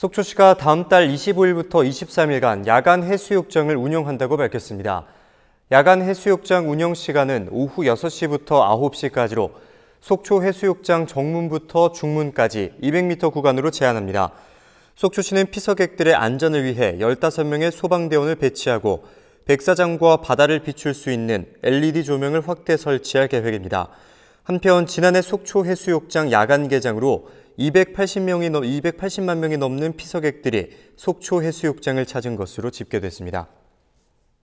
속초시가 다음 달 25일부터 23일간 야간 해수욕장을 운영한다고 밝혔습니다. 야간 해수욕장 운영 시간은 오후 6시부터 9시까지로 속초 해수욕장 정문부터 중문까지 200m 구간으로 제한합니다. 속초시는 피서객들의 안전을 위해 15명의 소방대원을 배치하고 백사장과 바다를 비출 수 있는 LED 조명을 확대 설치할 계획입니다. 한편 지난해 속초 해수욕장 야간 개장으로 280명이 280만 명이 넘는 피서객들이 속초 해수욕장을 찾은 것으로 집계됐습니다.